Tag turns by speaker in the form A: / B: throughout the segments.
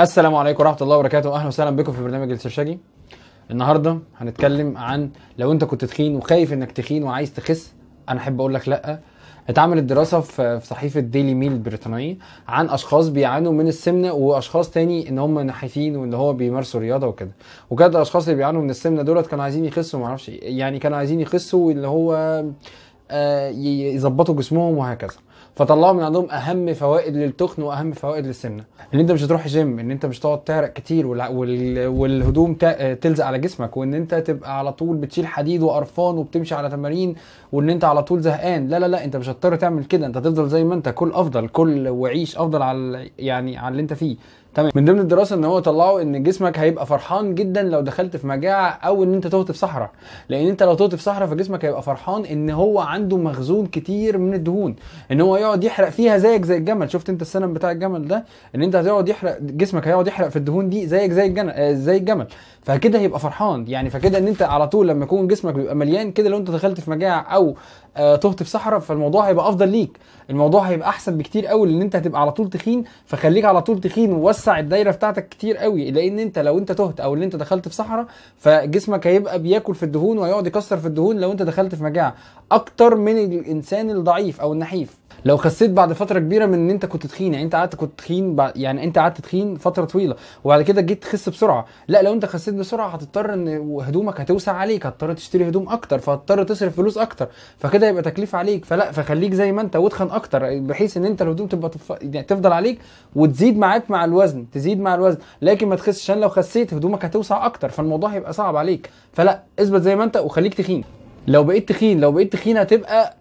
A: السلام عليكم ورحمه الله وبركاته اهلا وسهلا بكم في برنامج السرشاجي النهارده هنتكلم عن لو انت كنت تخين وخايف انك تخين وعايز تخس انا احب اقول لك لا اتعملت دراسة في صحيفة ديلي ميل البريطانية عن أشخاص بيعانوا من السمنة وأشخاص تاني إن هم نحيفين وإن هو بيمارسوا رياضة وكده وكده الأشخاص اللي بيعانوا من السمنة دولت كانوا عايزين يخسوا معرفش يعني كانوا عايزين يخسوا اللي هو آه، يظبطوا جسمهم وهكذا فطلعوا من عندهم اهم فوائد للتخن واهم فوائد للسمنه ان انت مش هتروح جيم ان انت مش تقعد تعرق كتير والهدوم آه، تلزق على جسمك وان انت تبقى على طول بتشيل حديد وقرفان وبتمشي على تمارين وان انت على طول زهقان لا لا لا انت مش هتضطر تعمل كده انت هتفضل زي ما انت كل افضل كل وعيش افضل على يعني على اللي انت فيه تمام من ضمن الدراسه ان هو طلعوا ان جسمك هيبقى فرحان جدا لو دخلت في مجاعه او ان انت تهت في صحراء لان انت لو تهت في صحراء فجسمك هيبقى فرحان ان هو عنده مخزون كتير من الدهون ان هو يقعد يحرق فيها زيك زي الجمل شفت انت السنم بتاع الجمل ده ان انت هتقعد يحرق جسمك هيقعد يحرق في الدهون دي زيك زي الجمل آه، زي الجمل فكده هيبقى فرحان يعني فكده ان انت على طول لما يكون جسمك بيبقى مليان كده لو انت دخلت في مجاعه او آه، تهت في صحراء فالموضوع هيبقى افضل ليك الموضوع هيبقى احسن بكتير قوي لان انت هتبقى على طول تخين فخليك على طول تخين ووسع الدايره بتاعتك كتير قوي لان انت لو انت تهت او ان انت دخلت في صحراء فجسمك هيبقى بياكل في الدهون وهيقعد يكسر في الدهون لو انت دخلت في مجاعه اكتر من الانسان الضعيف او النحيف لو خسيت بعد فتره كبيره من ان انت كنت تخين يعني انت قعدت كنت تخين يعني انت قعدت تخين فتره طويله وبعد كده جيت تخس بسرعه لا لو انت خسيت بسرعه هتضطر ان هدومك هتوسع عليك هتضطر تشتري هدوم اكتر فهتضطر تصرف فلوس اكتر فكده يبقى تكليف عليك فلا فخليك زي ما انت واتخن اكتر بحيث ان انت الهدوم تبقى تف... يعني تفضل عليك وتزيد معاك مع الوزن تزيد مع الوزن لكن ما تخسش عشان لو خسيت هدومك هتوسع اكتر فالموضوع هيبقى صعب عليك فلا اثبت زي ما انت وخليك تخين لو بقيت تخين لو بقيت تخين هتبقى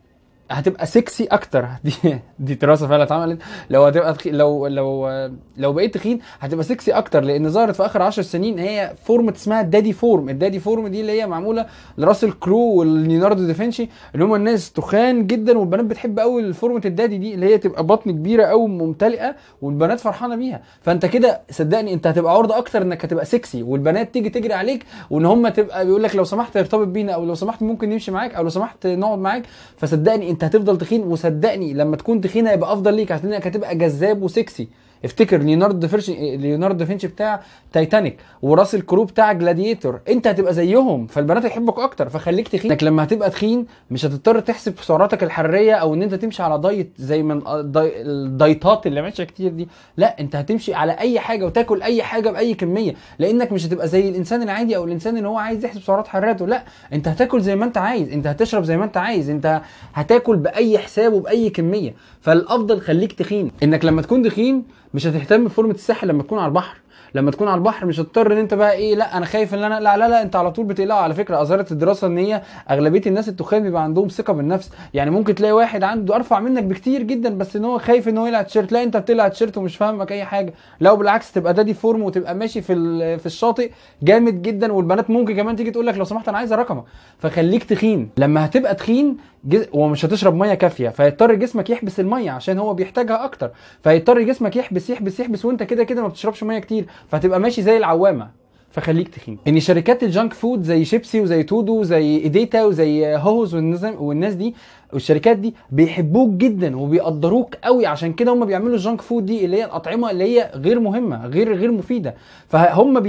A: هتبقى سكسي اكتر دي دي دراسه فعلا اتعملت لو هتبقى تخي... لو لو لو بقيت تخين هتبقى سكسي اكتر لان ظهرت في اخر 10 سنين هي فورم اسمها الدادي فورم الدادي فورم دي اللي هي معموله لراسل كرو وليوناردو دافنشي اللي هم الناس تخان جدا والبنات بتحب قوي فورمه الدادي دي اللي هي تبقى بطن كبيره قوي ممتلئه والبنات فرحانه بيها فانت كده صدقني انت هتبقى عرضه اكتر انك هتبقى سكسي والبنات تيجي تجري عليك وان هم تبقى بيقول لك لو سمحت ارتبط بينا او لو سمحت ممكن نمشي معاك او لو سمحت نقعد معاك فصدقني انت هتفضل تخين وصدقني لما تكون تخين هيبقى افضل ليك عشان انك هتبقى جذاب وسكسي افتكر ليوناردو دافنشي ليوناردو دافينشي بتاع تايتانيك وراس الكرو بتاع جلاديتور انت هتبقى زيهم فالبنات هيحبك اكتر فخليك تخين انك لما هتبقى تخين مش هتضطر تحسب سعراتك الحراريه او ان انت تمشي على دايت زي من آه، الدايتات اللي ماشيه كتير دي لا انت هتمشي على اي حاجه وتاكل اي حاجه باي كميه لانك مش هتبقى زي الانسان العادي او الانسان اللي هو عايز يحسب سعرات حرارته لا انت هتاكل زي ما انت عايز انت هتشرب زي ما انت عايز انت هتاكل باي حساب وباي كميه فالافضل خليك تخين انك لما تكون تخين مش هتهتم بفورمه الساحل لما تكون على البحر لما تكون على البحر مش هتضطر ان انت بقى ايه لا انا خايف ان انا اقلع لا لا انت على طول بتقلع على فكره اظهرت الدراسه ان هي اغلبيه الناس التخان بيبقى عندهم ثقه بالنفس يعني ممكن تلاقي واحد عنده ارفع منك بكتير جدا بس ان هو خايف ان هو يقلع تيشيرت لا انت بتقلع تيشيرت ومش فاهمك اي حاجه لو بالعكس تبقى دادي فورم وتبقى ماشي في في الشاطئ جامد جدا والبنات ممكن كمان تيجي تقول لك لو سمحت انا عايزه رقمك فخليك تخين لما هتبقى تخين جز... ومش هتشرب ميه كافيه فيضطر جسمك يحبس الميه عشان هو بيحتاجها اكتر فيضطر جسمك يحبس يحبس يحبس وانت كده كده ما بتشربش ميه كتير فهتبقى ماشي زي العوامه فخليك تخين ان شركات الجانك فود زي شيبسي وزي تودو وزي ايديتا وزي هوز والناس دي والشركات دي بيحبوك جدا وبيقدروك قوي عشان كده هم بيعملوا الجانك فود دي اللي هي الاطعمه اللي هي غير مهمه غير غير مفيده فهم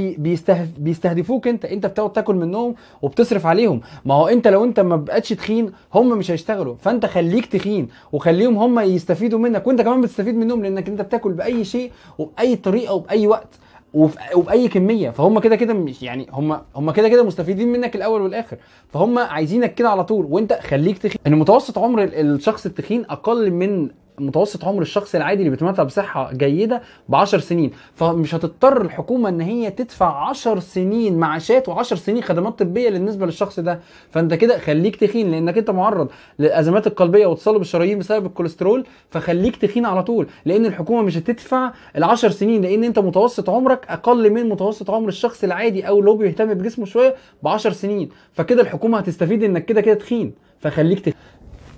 A: بيستهدفوك انت انت بتقعد تاكل منهم وبتصرف عليهم ما هو انت لو انت ما بقتش تخين هم مش هيشتغلوا فانت خليك تخين وخليهم هم يستفيدوا منك وانت كمان بتستفيد منهم لانك انت بتاكل باي شيء وباي طريقه وباي وقت وفي وباي كميه فهم كده كده مش يعني هم هم كده كده مستفيدين منك الاول والاخر فهم عايزينك كده على طول وانت خليك تخين ان متوسط عمر الشخص التخين اقل من متوسط عمر الشخص العادي اللي بيتمتع بصحه جيده ب 10 سنين فمش هتضطر الحكومه ان هي تدفع 10 سنين معاشات و10 سنين خدمات طبيه بالنسبه للشخص ده فانت كده خليك تخين لانك انت معرض للازمات القلبيه وتصلب الشرايين بسبب الكوليسترول فخليك تخين على طول لان الحكومه مش هتدفع ال10 سنين لان انت متوسط عمرك اقل من متوسط عمر الشخص العادي او اللي هو بيهتم بجسمه شويه ب 10 سنين فكده الحكومه هتستفيد انك كده كده تخين فخليك تخين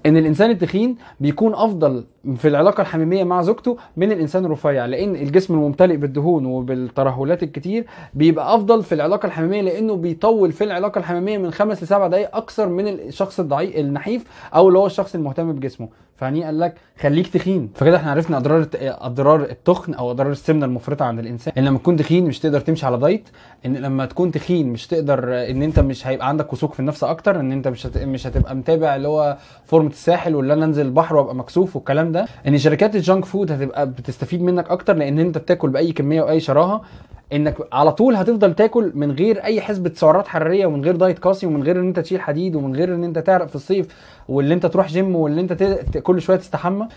A: ان الانسان التخين بيكون افضل في العلاقه الحميميه مع زوجته من الانسان الرفيع لان الجسم الممتلئ بالدهون وبالترهلات الكتير بيبقى افضل في العلاقه الحميميه لانه بيطول في العلاقه الحميميه من خمس لسبع دقائق اكثر من الشخص الضعيف النحيف او اللي هو الشخص المهتم بجسمه فهني قال لك خليك تخين فكده احنا عرفنا اضرار اضرار التخن او اضرار السمنه المفرطه عند الانسان ان لما تكون تخين مش تقدر تمشي على دايت ان لما تكون تخين مش تقدر ان انت مش هيبقى عندك وثوق في النفس اكتر ان انت مش هت... مش هتبقى متابع اللي هو فورمه الساحل ولا انا انزل البحر وابقى مكسوف والكلام ده ان شركات الجانك فود هتبقى بتستفيد منك اكتر لان انت بتاكل باي كميه واي شراهه انك على طول هتفضل تاكل من غير اي حسبه سعرات حراريه ومن غير دايت قاسي ومن غير ان انت تشيل حديد ومن غير ان انت تعرق في الصيف واللي انت تروح جيم واللي انت كل شويه تستحمى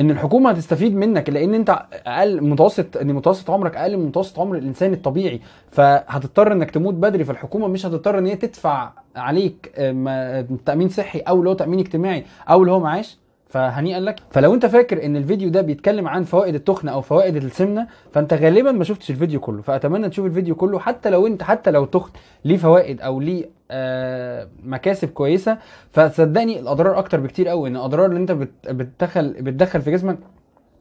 A: ان الحكومه هتستفيد منك لان انت اقل متوسط ان متوسط عمرك اقل من متوسط عمر الانسان الطبيعي فهتضطر انك تموت بدري فالحكومه مش هتضطر ان هي تدفع عليك آه، تامين صحي او اللي هو تامين اجتماعي او اللي هو معاش فهنيئا لك فلو انت فاكر ان الفيديو ده بيتكلم عن فوائد التخن او فوائد السمنه فانت غالبا ما شفتش الفيديو كله فاتمنى تشوف الفيديو كله حتى لو انت حتى لو التخن ليه فوائد او ليه آه مكاسب كويسه فصدقني الاضرار اكتر بكتير قوي ان الاضرار اللي انت بتدخل بتدخل في جسمك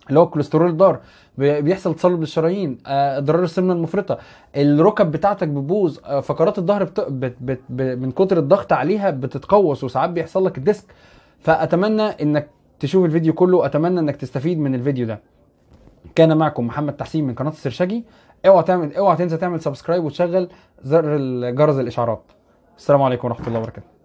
A: اللي هو الكوليسترول الضار بيحصل تصلب للشرايين آه، اضرار السمنه المفرطه الركب بتاعتك بتبوظ آه، فقرات الظهر بت... بت... بت... من كتر الضغط عليها بتتقوس وساعات بيحصل لك الديسك فاتمنى انك تشوف الفيديو كله اتمنى انك تستفيد من الفيديو ده كان معكم محمد تحسين من قناه السرشجي اوعى تعمل اوعى تنسى تعمل سبسكرايب وتشغل زر جرس الاشعارات السلام عليكم ورحمه الله وبركاته